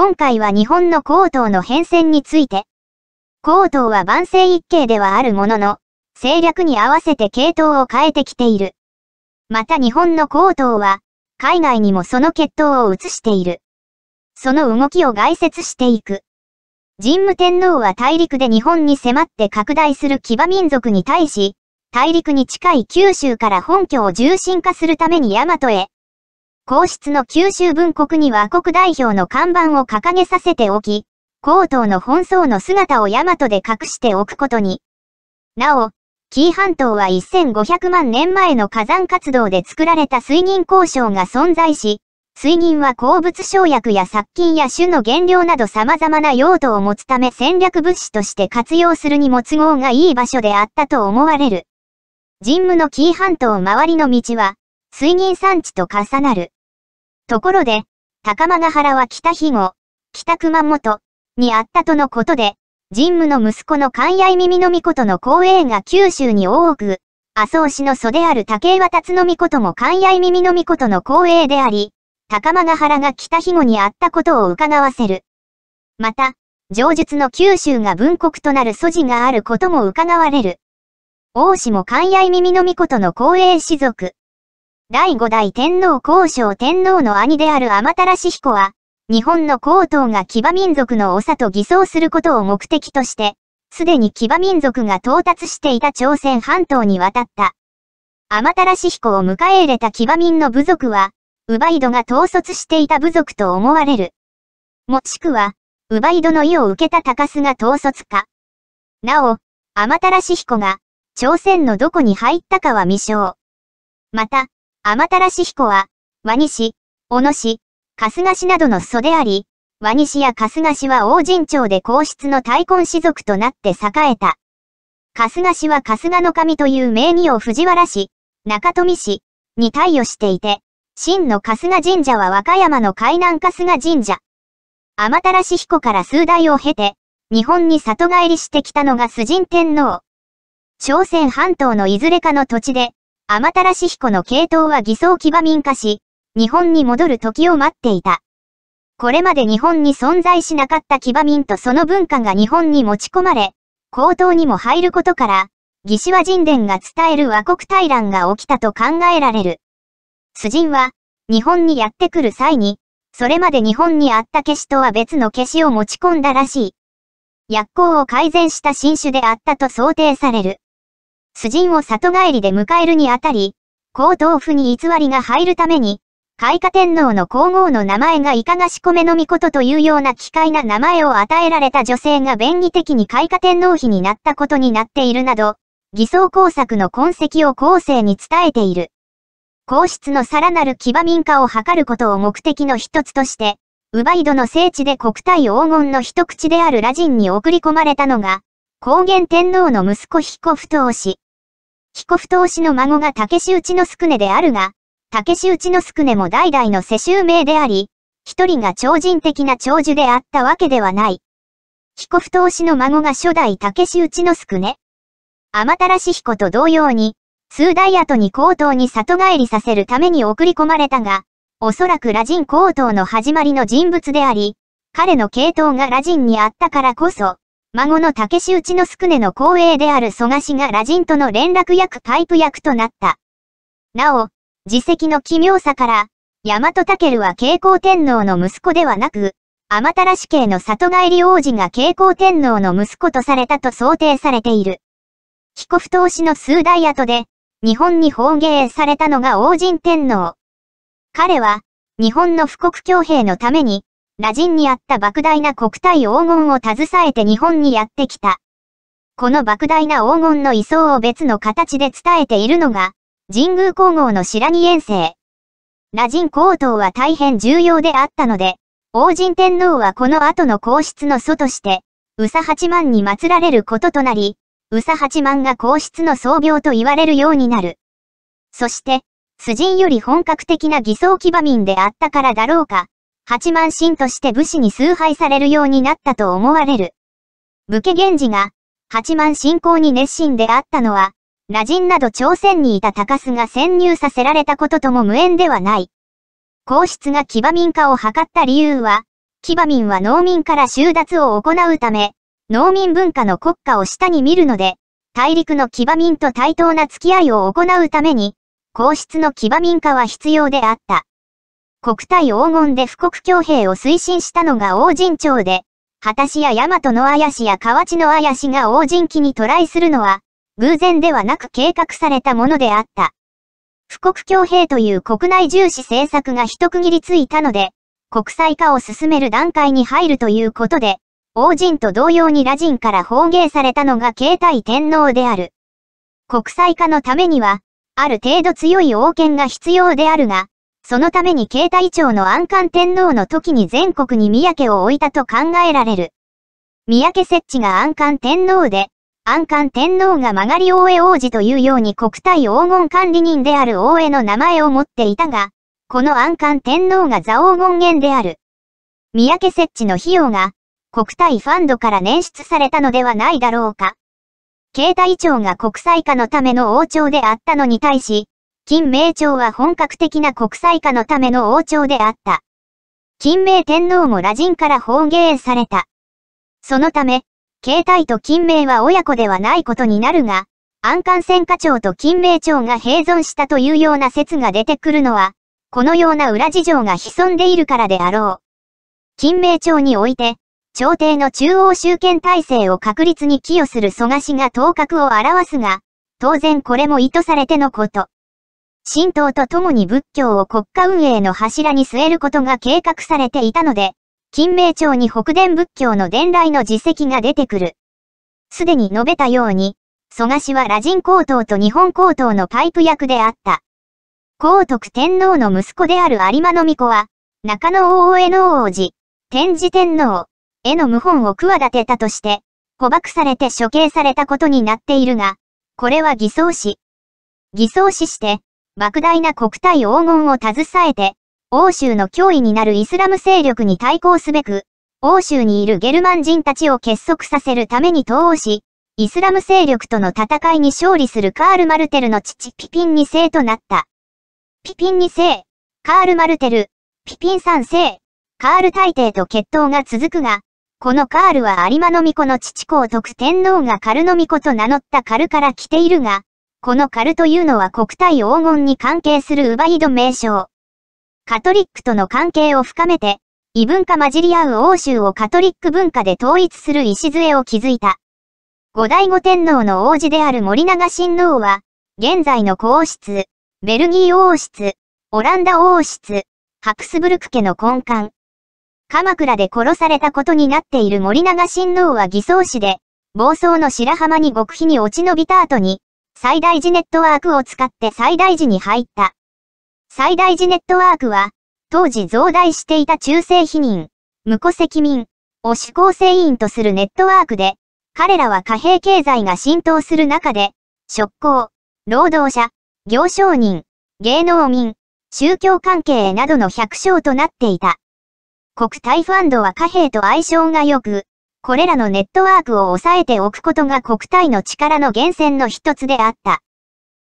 今回は日本の高等の変遷について。高等は万世一系ではあるものの、政略に合わせて系統を変えてきている。また日本の高等は、海外にもその血統を移している。その動きを概説していく。神武天皇は大陸で日本に迫って拡大する騎馬民族に対し、大陸に近い九州から本拠を重心化するために大和へ、皇室の九州分国には国代表の看板を掲げさせておき、皇統の本草の姿を大和で隠しておくことに。なお、紀伊半島は1500万年前の火山活動で作られた水銀鉱床が存在し、水銀は鉱物生薬や殺菌や種の原料など様々な用途を持つため戦略物資として活用するにも都合がいい場所であったと思われる。神武の紀伊半島周りの道は、水銀産地と重なる。ところで、高間原は北肥後、北熊本、にあったとのことで、神武の息子の関谷耳の御事の後栄が九州に多く、麻生氏の祖である竹岩辰の御事も関谷耳の御事の後栄であり、高間原が北肥後にあったことを伺わせる。また、上述の九州が文国となる素地があることも伺われる。王氏も関谷耳の御事の後栄氏族。第五代天皇皇照天皇の兄である天し彦は、日本の皇統が騎馬民族の長と偽装することを目的として、すでに騎馬民族が到達していた朝鮮半島に渡った。天し彦を迎え入れた騎馬民の部族は、ウバイドが統率していた部族と思われる。もしくは、ウバイドの意を受けた高須が統率か。なお、天し彦が、朝鮮のどこに入ったかは未詳。また、天たらし彦は、和西、小野市、春日市などの祖であり、和西や春日市は王神町で皇室の大根士族となって栄えた。春日市は春日の神という名義を藤原氏、中富氏に貸与していて、真の春日神社は和歌山の海南春日神社。天たらし彦から数代を経て、日本に里帰りしてきたのが崇神天皇。朝鮮半島のいずれかの土地で、天し彦の系統は偽装騎馬民化し、日本に戻る時を待っていた。これまで日本に存在しなかった騎馬民とその文化が日本に持ち込まれ、高等にも入ることから、義士は神殿が伝える和国大乱が起きたと考えられる。主人は、日本にやってくる際に、それまで日本にあった消しとは別の消しを持ち込んだらしい。薬効を改善した新種であったと想定される。主人を里帰りで迎えるにあたり、皇統府に偽りが入るために、開花天皇の皇后の名前がいかがしこめのみことというような奇怪な名前を与えられた女性が便宜的に開花天皇妃になったことになっているなど、偽装工作の痕跡を後世に伝えている。皇室のさらなる騎馬民化を図ることを目的の一つとして、ウバイドの聖地で国体黄金の一口であるラジンに送り込まれたのが、高原天皇の息子彦不当氏。彦不通氏の孫が竹内の宿助であるが、竹内の宿助も代々の世襲名であり、一人が超人的な長寿であったわけではない。彦不通氏の孫が初代竹内内の宿ね。天し彦と同様に、数代後に高等に里帰りさせるために送り込まれたが、おそらく羅人高等の始まりの人物であり、彼の系統が羅人にあったからこそ、孫の竹志内之宿根の後衛である蘇我氏が羅人との連絡役パイプ役となった。なお、自責の奇妙さから、大和武は慶光天皇の息子ではなく、天たらし系の里帰り王子が慶光天皇の息子とされたと想定されている。彦不投資の数代後で、日本に奉迎されたのが王神天皇。彼は、日本の富国強兵のために、羅人にあった莫大な国体黄金を携えて日本にやってきた。この莫大な黄金の位相を別の形で伝えているのが、神宮皇后の白木遠征。羅人皇統は大変重要であったので、王神天皇はこの後の皇室の祖として、宇佐八幡に祀られることとなり、宇佐八幡が皇室の創業と言われるようになる。そして、素人より本格的な偽装騎馬民であったからだろうか、八万神として武士に崇拝されるようになったと思われる。武家源氏が、八万信仰に熱心であったのは、羅人など朝鮮にいた高須が潜入させられたこととも無縁ではない。皇室が騎馬民化を図った理由は、騎馬民は農民から収奪を行うため、農民文化の国家を下に見るので、大陸の騎馬民と対等な付き合いを行うために、皇室の騎馬民化は必要であった。国体黄金で富国強兵を推進したのが王神朝で、果しや大和の怪しや河内の怪しが王神期に渡来するのは、偶然ではなく計画されたものであった。富国強兵という国内重視政策が一区切りついたので、国際化を進める段階に入るということで、王人と同様に羅人から放迎されたのが慶太天皇である。国際化のためには、ある程度強い王権が必要であるが、そのために慶太庁の安官天皇の時に全国に三宅を置いたと考えられる。三宅設置が安官天皇で、安官天皇が曲がり大江王子というように国体黄金管理人である大江の名前を持っていたが、この安官天皇が座黄金源である。三宅設置の費用が、国体ファンドから捻出されたのではないだろうか。慶太庁が国際化のための王朝であったのに対し、金明朝は本格的な国際化のための王朝であった。金明天皇も羅人から奉迎された。そのため、携帯と金明は親子ではないことになるが、安官戦課長と金明朝が併存したというような説が出てくるのは、このような裏事情が潜んでいるからであろう。金明朝において、朝廷の中央集権体制を確立に寄与する蘇我氏が頭角を表すが、当然これも意図されてのこと。神道とともに仏教を国家運営の柱に据えることが計画されていたので、金明朝に北伝仏教の伝来の実績が出てくる。すでに述べたように、蘇我氏は羅人高等と日本高等のパイプ役であった。高徳天皇の息子である有馬の巫女は、中野大江の王子、天智天皇、への謀反を企てたとして、捕獲されて処刑されたことになっているが、これは偽装し。偽装死して、莫大な国体黄金を携えて、欧州の脅威になるイスラム勢力に対抗すべく、欧州にいるゲルマン人たちを結束させるために東欧し、イスラム勢力との戦いに勝利するカール・マルテルの父ピピン2世となった。ピピン2世、カール・マルテル、ピピン3世、カール大帝と決闘が続くが、このカールは有馬の巫女の父公徳天皇がカルの巫女と名乗ったカルから来ているが、このカルというのは国体黄金に関係するウバイド名称。カトリックとの関係を深めて、異文化混じり合う欧州をカトリック文化で統一する礎を築いた。後醍醐天皇の王子である森永親王は、現在の皇室、ベルギー王室、オランダ王室、ハクスブルク家の根幹。鎌倉で殺されたことになっている森永親王は偽装死で、暴走の白浜に極秘に落ち延びた後に、最大時ネットワークを使って最大時に入った。最大時ネットワークは、当時増大していた中性否認、無戸籍民を指向性委員とするネットワークで、彼らは貨幣経済が浸透する中で、職工、労働者、行商人、芸能民、宗教関係などの百姓となっていた。国体ファンドは貨幣と相性が良く、これらのネットワークを抑えておくことが国体の力の源泉の一つであった。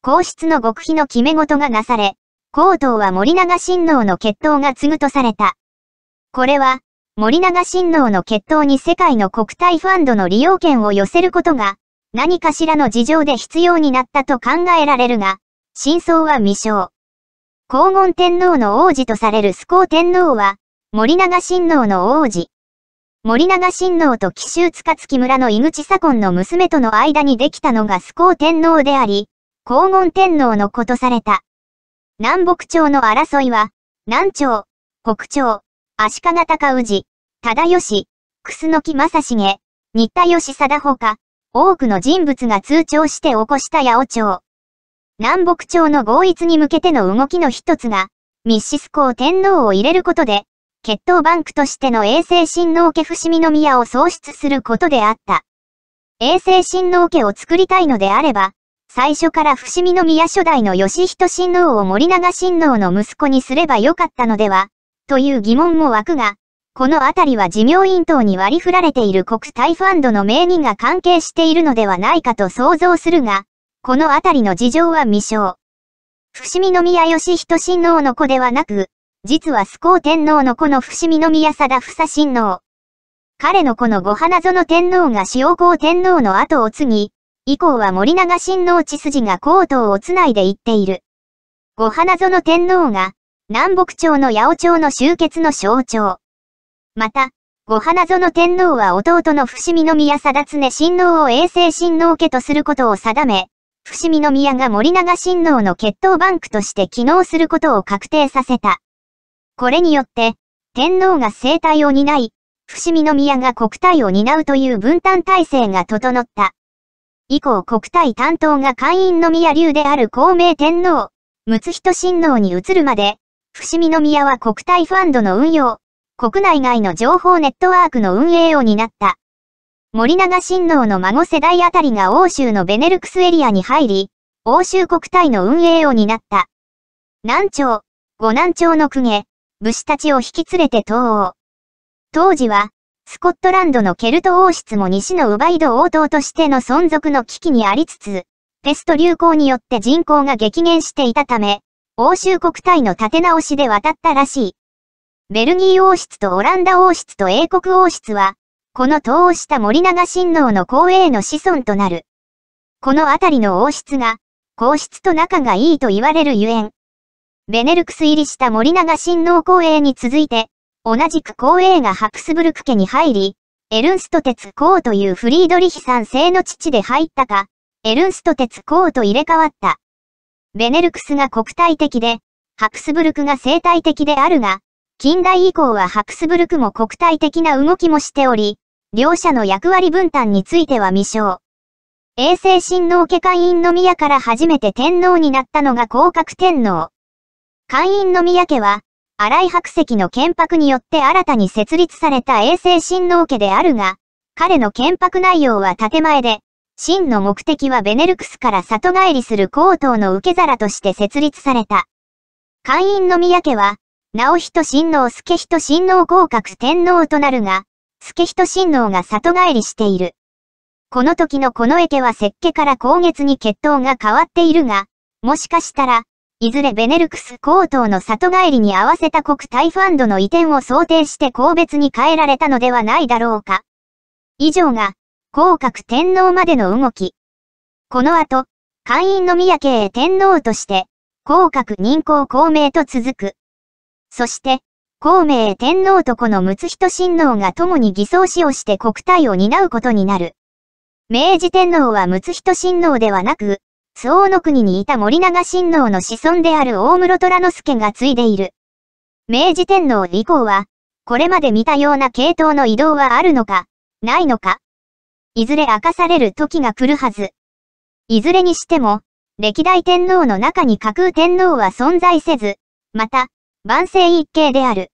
皇室の極秘の決め事がなされ、皇統は森永親王の決闘が継ぐとされた。これは、森永親王の決闘に世界の国体ファンドの利用権を寄せることが、何かしらの事情で必要になったと考えられるが、真相は未詳。黄厳天皇の王子とされるスコー天皇は、森永親王の王子。森永親王と紀州塚月村の井口左近の娘との間にできたのがスコ天皇であり、黄金天皇の子とされた。南北朝の争いは、南朝、北朝、足利尊氏、忠義、楠木正成、新田義貞ほか、多くの人物が通帳して起こした八百長。南北朝の合一に向けての動きの一つが、密室シ天皇を入れることで、血統バンクとしての永世親王家伏見宮を創出することであった。永世親王家を作りたいのであれば、最初から伏見宮初代の義人親王を森永親王の息子にすればよかったのでは、という疑問も湧くが、このあたりは寿命院等に割り振られている国体ファンドの名義が関係しているのではないかと想像するが、このあたりの事情は未詳。伏見宮義人親王の子ではなく、実はス光天皇の子の伏見宮貞房親王。彼の子の五花園天皇が塩公天皇の後を継ぎ、以降は森永親王血筋が皇統をつないでいっている。五花園天皇が、南北朝の八百長の集結の象徴。また、五花園天皇は弟の伏見宮貞常親王を永世親王家とすることを定め、伏見宮が森永親王の血統バンクとして機能することを確定させた。これによって、天皇が生体を担い、伏見宮が国体を担うという分担体制が整った。以降国体担当が会員の宮流である孔明天皇、睦仁親王に移るまで、伏見宮は国体ファンドの運用、国内外の情報ネットワークの運営を担った。森永親王の孫世代あたりが欧州のベネルクスエリアに入り、欧州国体の運営を担った。南朝、五南朝の公家、武士たちを引き連れて東欧。当時は、スコットランドのケルト王室も西のウバイド王党としての存続の危機にありつつ、ペスト流行によって人口が激減していたため、欧州国体の立て直しで渡ったらしい。ベルギー王室とオランダ王室と英国王室は、この東欧した森永親王の後衛の子孫となる。この辺りの王室が、皇室と仲がいいと言われるゆえん、ベネルクス入りした森永親王公営に続いて、同じく公営がハプスブルク家に入り、エルンスト鉄公というフリードリヒ三世の父で入ったか、エルンスト鉄公と入れ替わった。ベネルクスが国体的で、ハプスブルクが生態的であるが、近代以降はハプスブルクも国体的な動きもしており、両者の役割分担については未詳。永世親王家会員の宮から初めて天皇になったのが降格天皇。会員の宮家は、荒井白石の建白によって新たに設立された衛星親王家であるが、彼の建白内容は建前で、真の目的はベネルクスから里帰りする高等の受け皿として設立された。会員の宮家は、直人親王助人親王合格天皇となるが、助人親王が里帰りしている。この時のこの池は設計から今月に血統が変わっているが、もしかしたら、いずれベネルクス高等の里帰りに合わせた国体ファンドの移転を想定して個別に変えられたのではないだろうか。以上が、降格天皇までの動き。この後、会員の宮家へ天皇として、降格任皇公明と続く。そして、孔明天皇とこの睦人親王が共に偽装しをして国体を担うことになる。明治天皇は睦人親王ではなく、相応の国にいた森長親王の子孫である大室虎之助が継いでいる。明治天皇以降は、これまで見たような系統の移動はあるのか、ないのか。いずれ明かされる時が来るはず。いずれにしても、歴代天皇の中に架空天皇は存在せず、また、万世一系である。